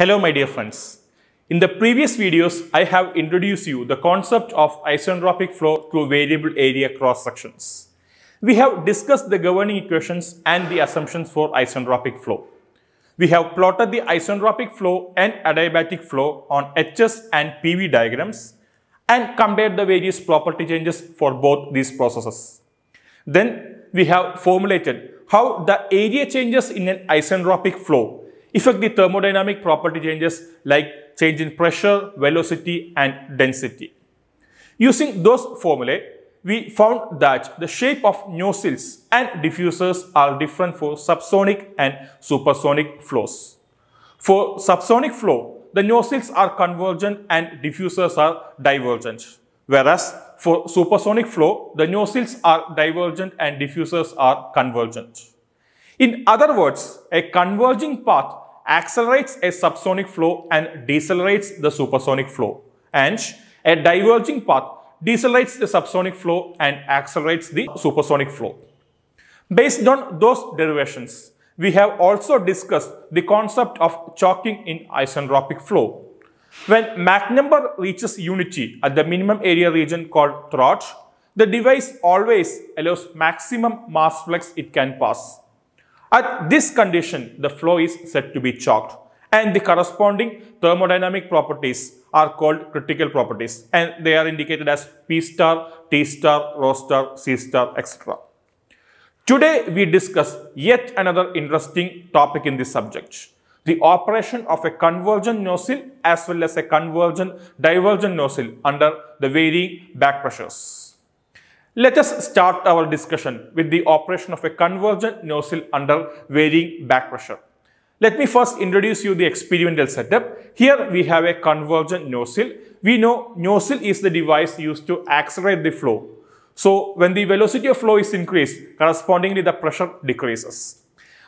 Hello my dear friends. In the previous videos, I have introduced you the concept of isentropic flow through variable area cross sections. We have discussed the governing equations and the assumptions for isentropic flow. We have plotted the isentropic flow and adiabatic flow on HS and PV diagrams and compared the various property changes for both these processes. Then we have formulated how the area changes in an isentropic flow Effect the thermodynamic property changes like change in pressure, velocity and density. Using those formulae, we found that the shape of nozzles and diffusers are different for subsonic and supersonic flows. For subsonic flow, the nozzles are convergent and diffusers are divergent. Whereas for supersonic flow, the nozzles are divergent and diffusers are convergent. In other words, a converging path accelerates a subsonic flow and decelerates the supersonic flow. And a diverging path decelerates the subsonic flow and accelerates the supersonic flow. Based on those derivations, we have also discussed the concept of choking in isentropic flow. When Mach number reaches unity at the minimum area region called throat, the device always allows maximum mass flux it can pass. At this condition, the flow is said to be choked and the corresponding thermodynamic properties are called critical properties and they are indicated as P star, T star, rho star, C star, etc. Today, we discuss yet another interesting topic in this subject. The operation of a convergent nozzle as well as a convergent divergent nozzle under the varying back pressures. Let us start our discussion with the operation of a convergent nozzle under varying back pressure. Let me first introduce you the experimental setup. Here we have a convergent nozzle. We know nozzle is the device used to accelerate the flow. So when the velocity of flow is increased, correspondingly the pressure decreases.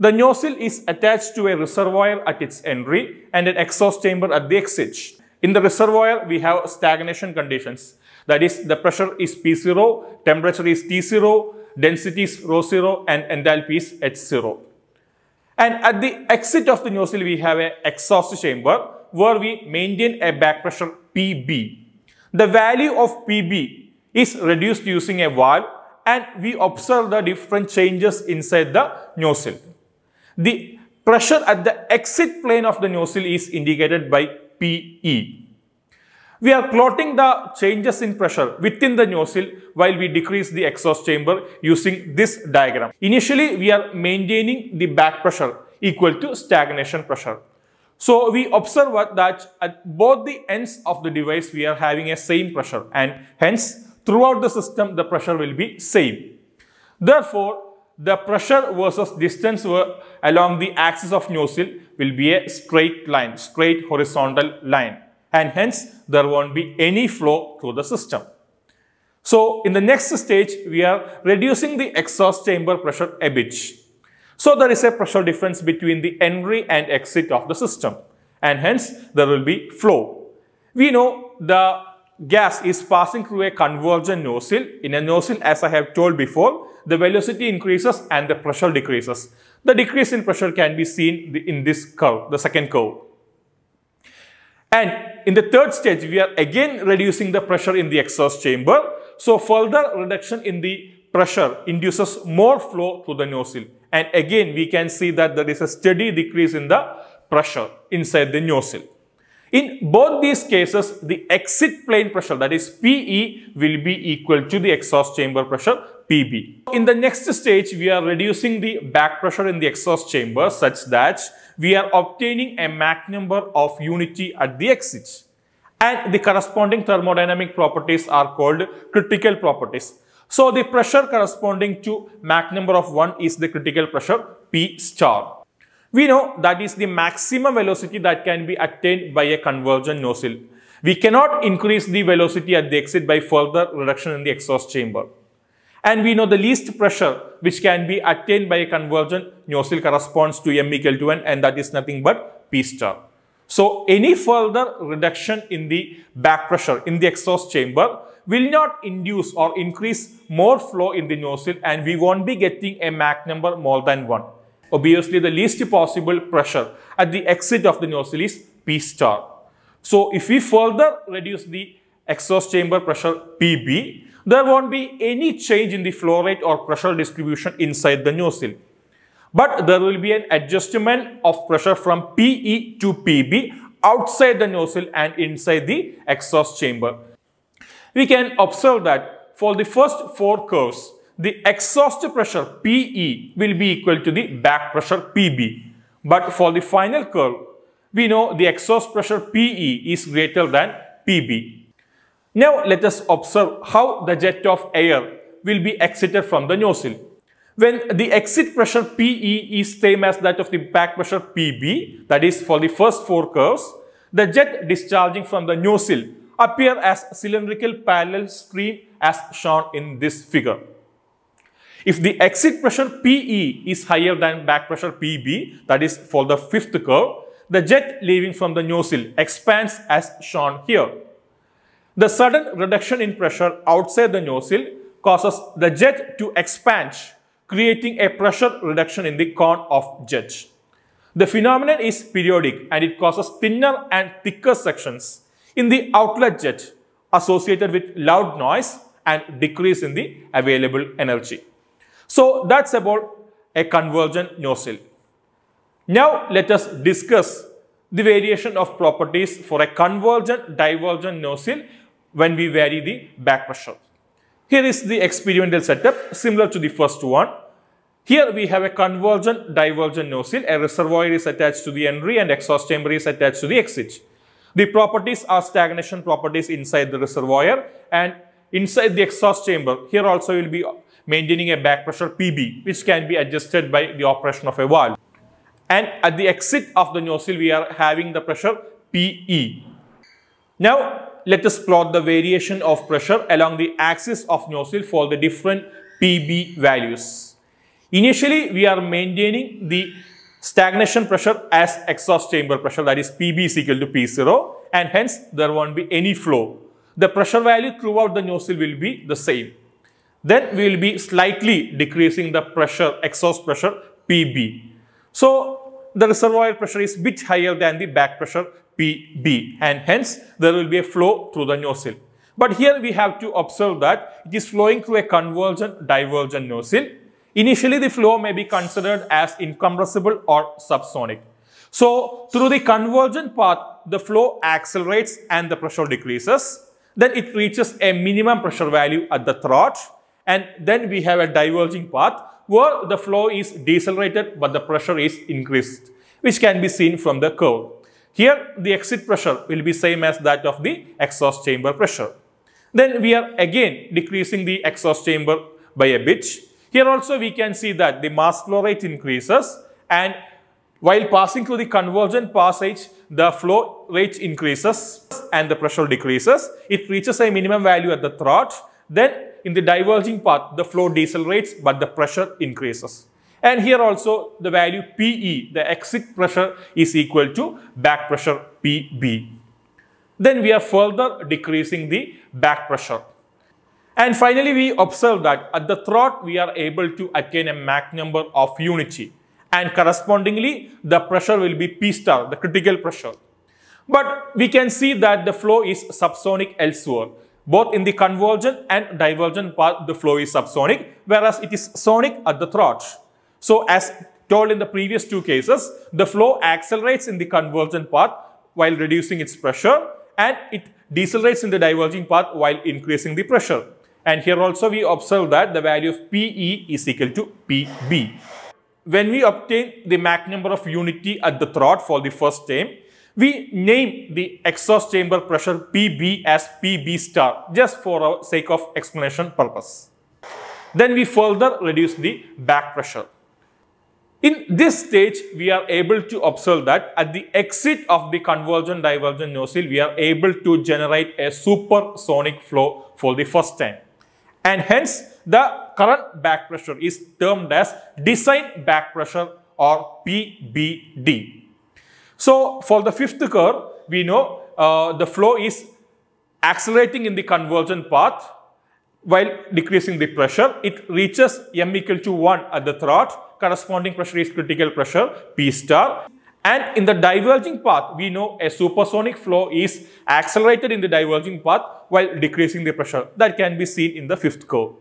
The nozzle is attached to a reservoir at its entry and an exhaust chamber at the exit. In the reservoir, we have stagnation conditions that is, the pressure is P0, temperature is T0, density is rho 0 and enthalpy is H0. And at the exit of the nozzle, we have an exhaust chamber where we maintain a back pressure PB. The value of PB is reduced using a valve and we observe the different changes inside the nozzle. The pressure at the exit plane of the nozzle is indicated by PE. We are plotting the changes in pressure within the nozzle while we decrease the exhaust chamber using this diagram. Initially, we are maintaining the back pressure equal to stagnation pressure. So we observe that at both the ends of the device, we are having a same pressure and hence throughout the system, the pressure will be same. Therefore, the pressure versus distance along the axis of nozzle will be a straight line, straight horizontal line and hence there won't be any flow through the system. So in the next stage, we are reducing the exhaust chamber pressure a bit. So there is a pressure difference between the entry and exit of the system and hence there will be flow. We know the gas is passing through a convergent nozzle. In a nozzle, as I have told before, the velocity increases and the pressure decreases. The decrease in pressure can be seen in this curve, the second curve. And in the third stage, we are again reducing the pressure in the exhaust chamber. So further reduction in the pressure induces more flow through the nozzle. And again, we can see that there is a steady decrease in the pressure inside the nozzle. In both these cases, the exit plane pressure, that is PE, will be equal to the exhaust chamber pressure. PB. In the next stage, we are reducing the back pressure in the exhaust chamber such that we are obtaining a Mach number of unity at the exit. And the corresponding thermodynamic properties are called critical properties. So the pressure corresponding to Mach number of 1 is the critical pressure P star. We know that is the maximum velocity that can be attained by a convergent nozzle. We cannot increase the velocity at the exit by further reduction in the exhaust chamber. And we know the least pressure which can be attained by a convergent nozzle corresponds to M equal to N and that is nothing but P star. So any further reduction in the back pressure in the exhaust chamber will not induce or increase more flow in the nozzle and we won't be getting a Mach number more than 1. Obviously, the least possible pressure at the exit of the nozzle is P star. So if we further reduce the exhaust chamber pressure PB, there won't be any change in the flow rate or pressure distribution inside the nozzle. But there will be an adjustment of pressure from PE to PB outside the nozzle and inside the exhaust chamber. We can observe that for the first four curves, the exhaust pressure PE will be equal to the back pressure PB. But for the final curve, we know the exhaust pressure PE is greater than PB. Now let us observe how the jet of air will be exited from the nozzle. When the exit pressure PE is same as that of the back pressure PB, that is for the first four curves, the jet discharging from the nozzle appear as cylindrical parallel stream as shown in this figure. If the exit pressure PE is higher than back pressure PB, that is for the fifth curve, the jet leaving from the nozzle expands as shown here. The sudden reduction in pressure outside the nozzle causes the jet to expand, creating a pressure reduction in the cone of jet. The phenomenon is periodic and it causes thinner and thicker sections in the outlet jet associated with loud noise and decrease in the available energy. So that's about a convergent nozzle. Now let us discuss the variation of properties for a convergent divergent nozzle when we vary the back pressure. Here is the experimental setup similar to the first one. Here we have a convergent divergent nozzle. A reservoir is attached to the entry and exhaust chamber is attached to the exit. The properties are stagnation properties inside the reservoir and inside the exhaust chamber. Here also will be maintaining a back pressure PB which can be adjusted by the operation of a valve. And at the exit of the nozzle we are having the pressure PE. Now let us plot the variation of pressure along the axis of nozzle for the different PB values. Initially, we are maintaining the stagnation pressure as exhaust chamber pressure that is PB is equal to P0 and hence there won't be any flow. The pressure value throughout the nozzle will be the same. Then we will be slightly decreasing the pressure, exhaust pressure PB. So the reservoir pressure is bit higher than the back pressure PB and hence there will be a flow through the nozzle. But here we have to observe that it is flowing through a convergent divergent nozzle. Initially the flow may be considered as incompressible or subsonic. So through the convergent path the flow accelerates and the pressure decreases. Then it reaches a minimum pressure value at the throat and then we have a diverging path where the flow is decelerated but the pressure is increased which can be seen from the curve. Here, the exit pressure will be same as that of the exhaust chamber pressure. Then we are again decreasing the exhaust chamber by a bit. Here also we can see that the mass flow rate increases and while passing through the convergent passage, the flow rate increases and the pressure decreases. It reaches a minimum value at the throat. Then in the diverging path, the flow decelerates but the pressure increases. And here also the value PE, the exit pressure is equal to back pressure PB. Then we are further decreasing the back pressure. And finally, we observe that at the throat, we are able to attain a Mach number of unity. And correspondingly, the pressure will be P star, the critical pressure. But we can see that the flow is subsonic elsewhere. Both in the convergent and divergent part, the flow is subsonic, whereas it is sonic at the throat. So as told in the previous two cases, the flow accelerates in the convergent path while reducing its pressure and it decelerates in the diverging path while increasing the pressure. And here also we observe that the value of PE is equal to PB. When we obtain the Mach number of unity at the throat for the first time, we name the exhaust chamber pressure PB as PB star just for our sake of explanation purpose. Then we further reduce the back pressure. In this stage, we are able to observe that at the exit of the convergent-divergent nozzle, we are able to generate a supersonic flow for the first time. And hence, the current back pressure is termed as design back pressure or PBD. So, for the fifth curve, we know uh, the flow is accelerating in the convergent path while decreasing the pressure. It reaches m equal to 1 at the throat corresponding pressure is critical pressure P star. And in the diverging path, we know a supersonic flow is accelerated in the diverging path while decreasing the pressure. That can be seen in the fifth curve.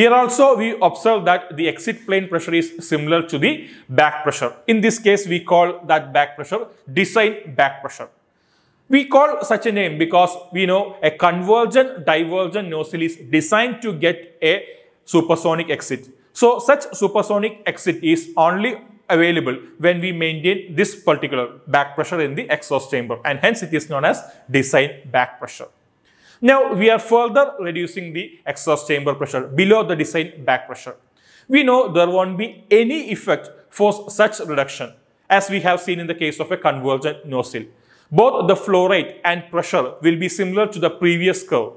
Here also we observe that the exit plane pressure is similar to the back pressure. In this case, we call that back pressure design back pressure. We call such a name because we know a convergent divergent nozzle is designed to get a supersonic exit. So such supersonic exit is only available when we maintain this particular back pressure in the exhaust chamber and hence it is known as design back pressure. Now we are further reducing the exhaust chamber pressure below the design back pressure. We know there won't be any effect for such reduction as we have seen in the case of a convergent nozzle. Both the flow rate and pressure will be similar to the previous curve.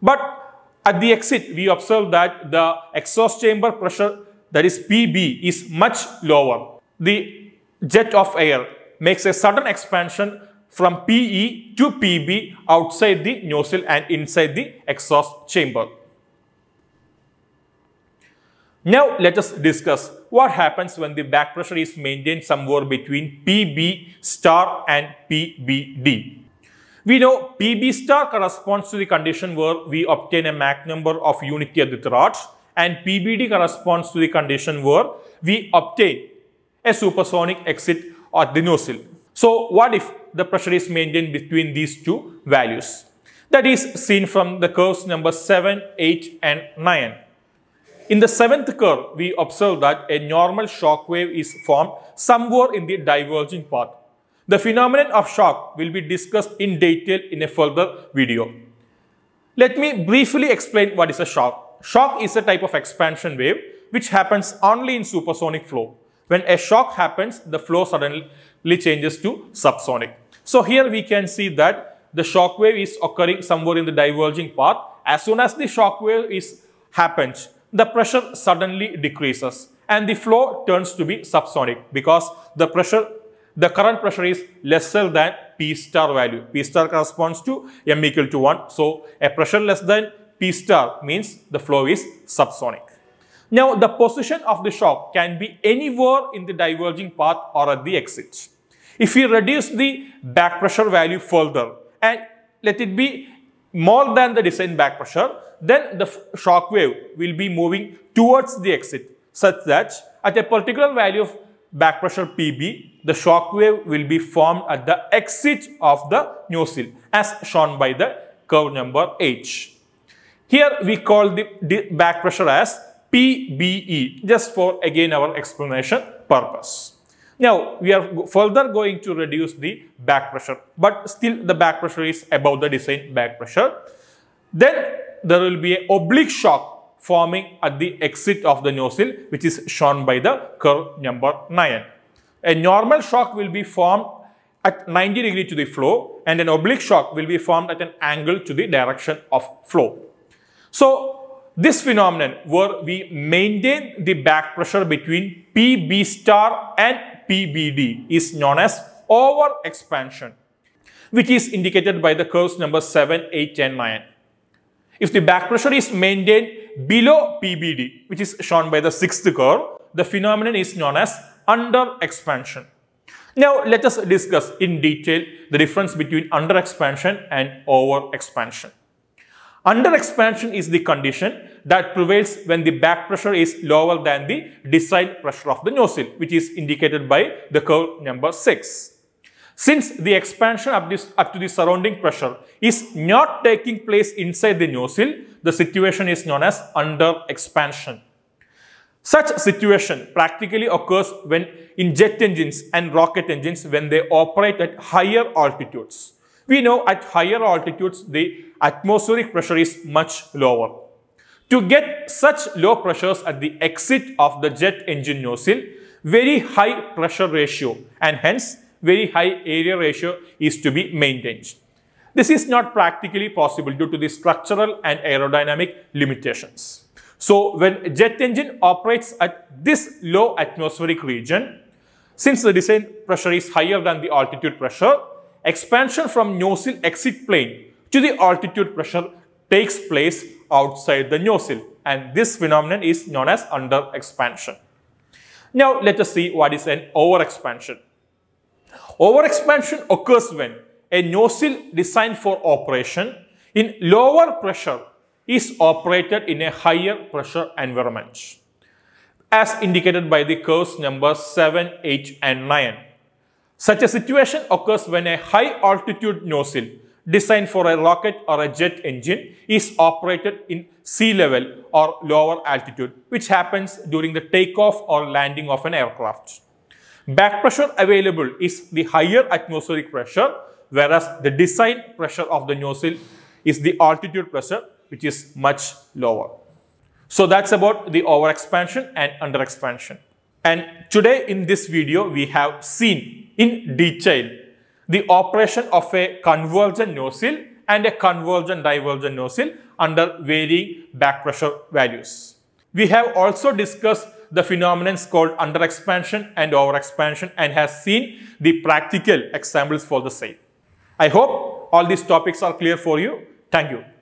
But at the exit, we observe that the exhaust chamber pressure, that is PB, is much lower. The jet of air makes a sudden expansion from PE to PB outside the nozzle and inside the exhaust chamber. Now let us discuss what happens when the back pressure is maintained somewhere between PB star and PBD. We know PB star corresponds to the condition where we obtain a Mach number of unity at the throat and PBD corresponds to the condition where we obtain a supersonic exit at the nozzle. So what if the pressure is maintained between these two values? That is seen from the curves number 7, 8 and 9. In the seventh curve, we observe that a normal shock wave is formed somewhere in the diverging path. The phenomenon of shock will be discussed in detail in a further video. Let me briefly explain what is a shock. Shock is a type of expansion wave which happens only in supersonic flow. When a shock happens, the flow suddenly changes to subsonic. So here we can see that the shock wave is occurring somewhere in the diverging path. As soon as the shock wave is happens, the pressure suddenly decreases and the flow turns to be subsonic because the pressure the current pressure is lesser than P star value. P star corresponds to M equal to 1. So, a pressure less than P star means the flow is subsonic. Now, the position of the shock can be anywhere in the diverging path or at the exit. If we reduce the back pressure value further and let it be more than the design back pressure, then the shock wave will be moving towards the exit such that at a particular value of back pressure PB, the shock wave will be formed at the exit of the nozzle as shown by the curve number H. Here we call the back pressure as PBE just for again our explanation purpose. Now we are further going to reduce the back pressure but still the back pressure is above the design back pressure. Then there will be an oblique shock forming at the exit of the nozzle which is shown by the curve number 9. A normal shock will be formed at 90 degree to the flow and an oblique shock will be formed at an angle to the direction of flow. So this phenomenon where we maintain the back pressure between PB star and PBD is known as over expansion, which is indicated by the curves number 7, 8, and 9. If the back pressure is maintained below PBD, which is shown by the sixth curve, the phenomenon is known as under expansion. Now, let us discuss in detail the difference between under expansion and over expansion. Under expansion is the condition that prevails when the back pressure is lower than the desired pressure of the nozzle, which is indicated by the curve number 6. Since the expansion up, this, up to the surrounding pressure is not taking place inside the nozzle, the situation is known as under expansion. Such situation practically occurs when in jet engines and rocket engines when they operate at higher altitudes. We know at higher altitudes the atmospheric pressure is much lower. To get such low pressures at the exit of the jet engine nozzle, very high pressure ratio and hence very high area ratio is to be maintained. This is not practically possible due to the structural and aerodynamic limitations. So when jet engine operates at this low atmospheric region, since the descent pressure is higher than the altitude pressure, expansion from nozzle exit plane to the altitude pressure takes place outside the nozzle and this phenomenon is known as under expansion. Now let us see what is an over expansion. Overexpansion occurs when a nozzle designed for operation in lower pressure is operated in a higher pressure environment as indicated by the curves numbers 7, 8 and 9. Such a situation occurs when a high altitude nozzle designed for a rocket or a jet engine is operated in sea level or lower altitude which happens during the takeoff or landing of an aircraft. Back pressure available is the higher atmospheric pressure, whereas the design pressure of the nozzle is the altitude pressure, which is much lower. So that's about the overexpansion and underexpansion. And today in this video, we have seen in detail the operation of a convergent nozzle and a convergent divergent nozzle under varying back pressure values. We have also discussed the phenomenon is called expansion and over-expansion, and has seen the practical examples for the same. I hope all these topics are clear for you. Thank you.